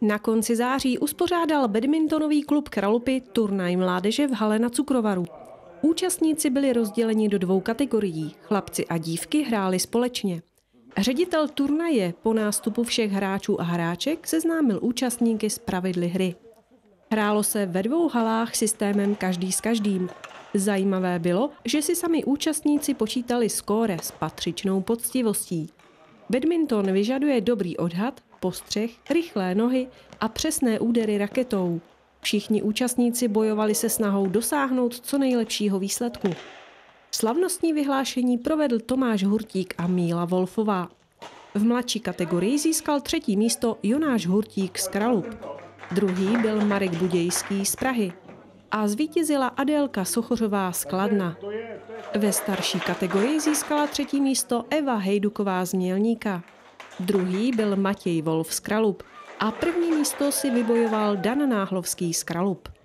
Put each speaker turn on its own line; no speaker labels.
Na konci září uspořádal badmintonový klub Kralupy turnaj mládeže v hale na Cukrovaru. Účastníci byli rozděleni do dvou kategorií. Chlapci a dívky hráli společně. Ředitel turnaje po nástupu všech hráčů a hráček seznámil účastníky s pravidly hry. Hrálo se ve dvou halách systémem každý s každým. Zajímavé bylo, že si sami účastníci počítali skóre s patřičnou poctivostí. Badminton vyžaduje dobrý odhad, postřeh, rychlé nohy a přesné údery raketou. Všichni účastníci bojovali se snahou dosáhnout co nejlepšího výsledku. Slavnostní vyhlášení provedl Tomáš Hurtík a Míla Wolfová. V mladší kategorii získal třetí místo Jonáš Hurtík z Kralup. Druhý byl Marek Budějský z Prahy a zvítězila Adélka Sochořová z Kladna. Ve starší kategorii získala třetí místo Eva Hejduková z Mělníka. Druhý byl Matěj Wolf z Kralup a první místo si vybojoval Dan Náhlovský z Kralup.